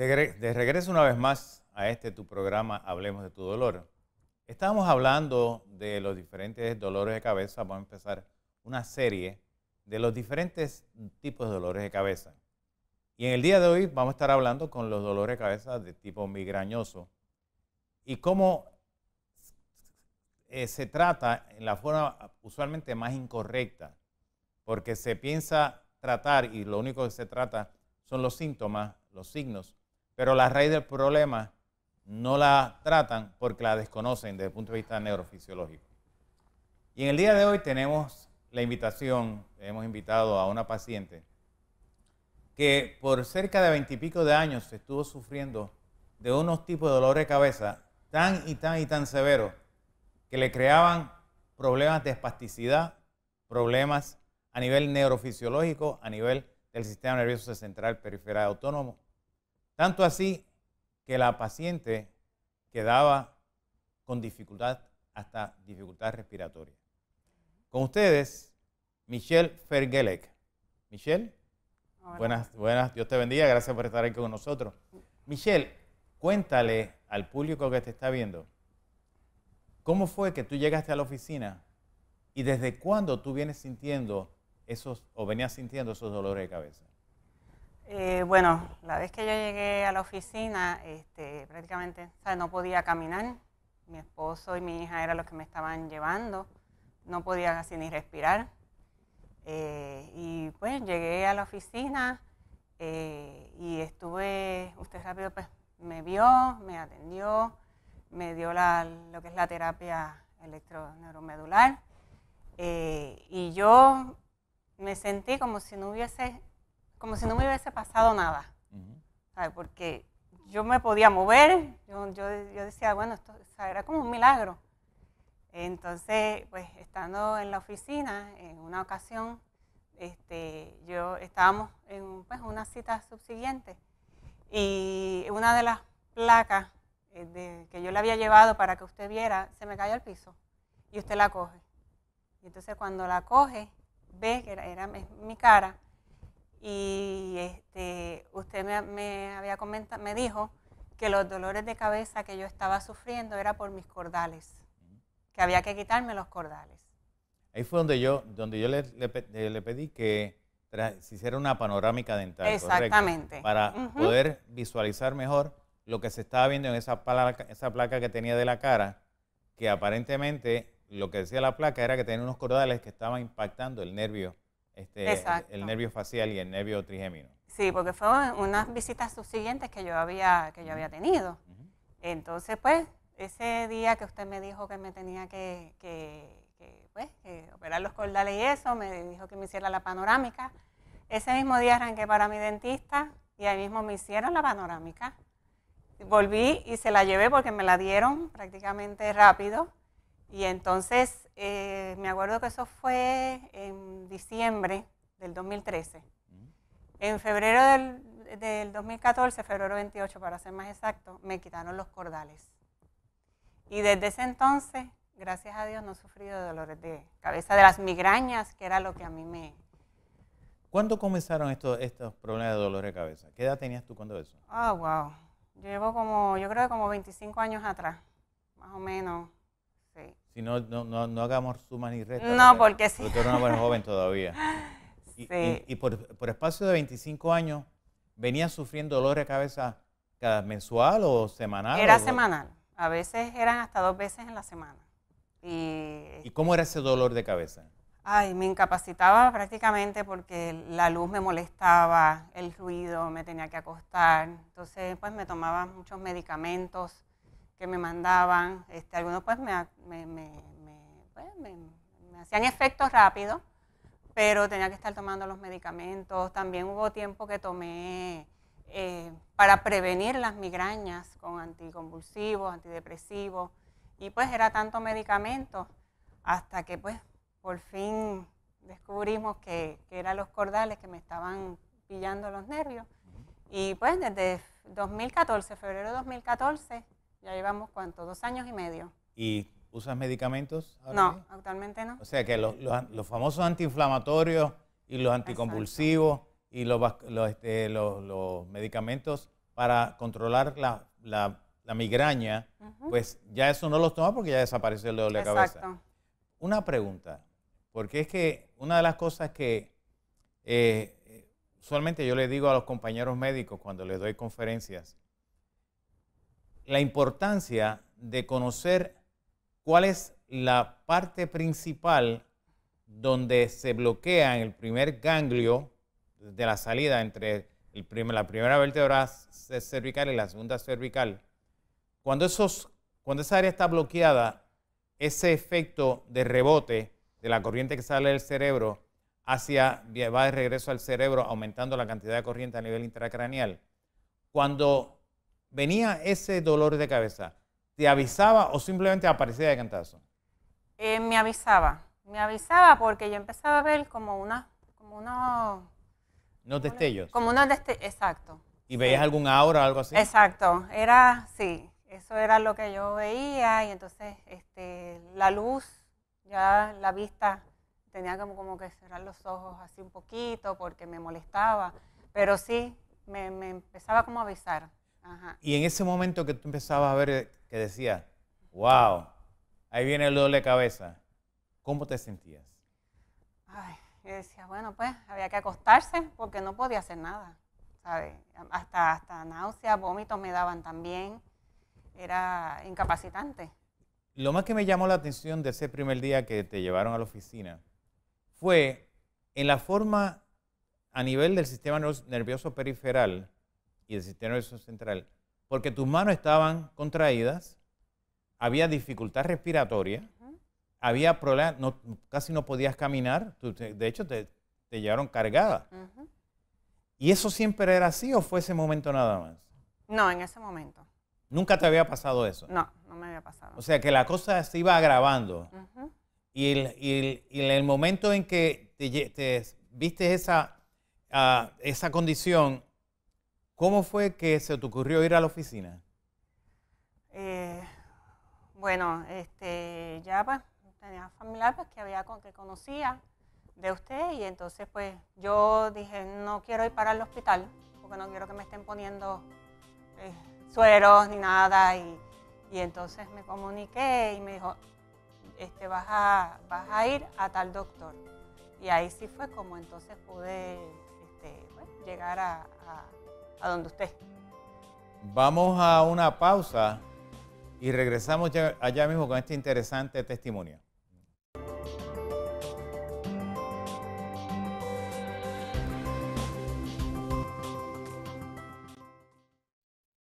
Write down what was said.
De, regreso una vez más a este tu programa Hablemos de tu dolor. Estábamos hablando de los diferentes dolores de cabeza. Vamos a empezar una serie de los diferentes tipos de dolores de cabeza. Y en el día de hoy vamos a estar hablando con los dolores de cabeza de tipo migrañoso y cómo eh, se trata en la forma usualmente más incorrecta, porque se piensa tratar y lo único que se trata son los síntomas, los signos, pero la raíz del problema no la tratan porque la desconocen desde el punto de vista neurofisiológico. Y en el día de hoy tenemos la invitación, hemos invitado a una paciente que por cerca de veintipico de años estuvo sufriendo de unos tipos de dolor de cabeza tan y tan y tan severos que le creaban problemas de espasticidad, problemas a nivel neurofisiológico, a nivel del sistema nervioso central periferal autónomo, tanto así que la paciente quedaba con dificultad hasta dificultad respiratoria. Con ustedes, Michelle Fergelek. Michelle, buenas, buenas, Dios te bendiga, gracias por estar aquí con nosotros. Michelle, cuéntale al público que te está viendo, ¿cómo fue que tú llegaste a la oficina y desde cuándo tú vienes sintiendo esos, o venías sintiendo esos dolores de cabeza? Eh, bueno, la vez que yo llegué a la oficina, este, prácticamente no podía caminar. Mi esposo y mi hija eran los que me estaban llevando. No podía casi ni respirar. Eh, y pues llegué a la oficina eh, y estuve, usted rápido pues, me vio, me atendió, me dio la, lo que es la terapia electroneuromedular. y yo me sentí como si no hubiese como si no me hubiese pasado nada. Porque yo me podía mover, yo, decía, bueno, esto era como un milagro. Entonces, pues estando en la oficina, en una ocasión, este, yo estábamos en pues, una cita subsiguiente y una de las placas eh, que yo le había llevado para que usted viera se me cayó al piso y usted la coge. Y entonces cuando la coge, ve que era, era mi cara y este, usted me, había me dijo que los dolores de cabeza que yo estaba sufriendo era por mis cordales, que había que quitarme los cordales. Ahí fue donde yo, donde yo le, eh, pedí que se hiciera una panorámica dental. Exactamente. para poder visualizar mejor lo que se estaba viendo en esa esa placa que tenía de la cara, que aparentemente lo que decía la placa era que tenía unos cordales que estaban impactando el nervio este, el nervio facial y el nervio trigémino. Sí, porque fueron unas visitas subsiguientes que yo había, que yo había tenido. Entonces, pues, ese día que usted me dijo que me tenía que, pues, que operar los cordales y eso, me dijo que me hiciera la panorámica. Ese mismo día arranqué para mi dentista y ahí mismo me hicieron la panorámica. Volví y se la llevé porque me la dieron prácticamente rápido. Y entonces eh, me acuerdo que eso fue en diciembre del 2013. En febrero del, 2014, febrero 28 para ser más exacto, me quitaron los cordales. Y desde ese entonces, gracias a Dios, no he sufrido de dolores de cabeza, de las migrañas, que era lo que a mí me... ¿Cuándo comenzaron estos, problemas de dolor de cabeza? ¿Qué edad tenías tú cuando eso? Ah, wow. llevo como, yo creo que como 25 años atrás, más o menos. Si no, no, no, hagamos sumas ni restas. No, porque, sí. Porque tú una buena joven todavía. sí. y, por, espacio de 25 años, venía sufriendo dolor de cabeza cada mensual o semanal? Era semanal. A veces eran hasta dos veces en la semana. Y, ¿Y cómo era ese dolor de cabeza? Ay, me incapacitaba prácticamente porque la luz me molestaba, el ruido, me tenía que acostar. Entonces, pues me tomaba muchos medicamentos que me mandaban, este, algunos pues me, hacían efectos rápidos, pero tenía que estar tomando los medicamentos. También hubo tiempo que tomé eh, para prevenir las migrañas con anticonvulsivos, antidepresivos, y pues era tanto medicamento hasta que pues por fin descubrimos que, que eran los cordales que me estaban pillando los nervios. Y pues desde 2014, febrero de 2014, ya llevamos cuánto, dos años y medio. ¿Y usas medicamentos? no, actualmente no. O sea que los, famosos antiinflamatorios y los anticonvulsivos y este, los, medicamentos para controlar la, migraña, pues ya eso no los tomas porque ya desapareció el dolor de Exacto. Una pregunta, porque es que una de las cosas que eh, eh, usualmente yo le digo a los compañeros médicos cuando les doy conferencias, la importancia de conocer cuál es la parte principal donde se bloquea en el primer ganglio de la salida entre la primera vértebra cervical y la segunda cervical. Cuando, cuando esa área está bloqueada, ese efecto de rebote de la corriente que sale del cerebro hacia, va de regreso al cerebro, aumentando la cantidad de corriente a nivel intracraneal. Cuando venía ese dolor de cabeza? ¿Te avisaba o simplemente aparecía de cantazo? Eh, me avisaba, me avisaba porque yo empezaba a ver como una, como unos... destellos. Como unos destellos, exacto. ¿Y veías algún aura o algo así? Exacto, era, sí, eso era lo que yo veía y entonces este, la luz, ya la vista, tenía como, como que cerrar los ojos así un poquito porque me molestaba, pero sí, me, me empezaba como a avisar. Y en ese momento que tú empezabas a ver eh, que decía, wow, ahí viene el doble cabeza, ¿cómo te sentías? Ay, yo decía, bueno, pues había que acostarse porque no podía hacer nada. ¿sabes? Hasta, hasta náuseas, vómitos me daban también. Era incapacitante. Lo más que me llamó la atención de ese primer día que te llevaron a la oficina fue en la forma a nivel del sistema nervioso periferal y el sistema nervioso central, porque tus manos estaban contraídas, había dificultad respiratoria, había problemas, casi no podías caminar, de hecho te, llevaron cargada. ¿Y eso siempre era así o fue ese momento nada más? No, en ese momento. ¿Nunca te había pasado eso? No, no me había pasado. O sea que la cosa se iba agravando. y, en el, momento en que te, viste esa, ah, esa condición, ¿Cómo fue que se te ocurrió ir a la oficina? Eh, bueno, este, ya pues, tenía familiar pues, que había con, que conocía de usted y entonces pues yo dije no quiero ir para el hospital porque no quiero que me estén poniendo eh, sueros ni nada y, entonces me comuniqué y me dijo este vas a, vas a ir a tal doctor y ahí sí fue como entonces pude este, pues, llegar a a donde usted. Vamos a una pausa y regresamos allá mismo con este interesante testimonio.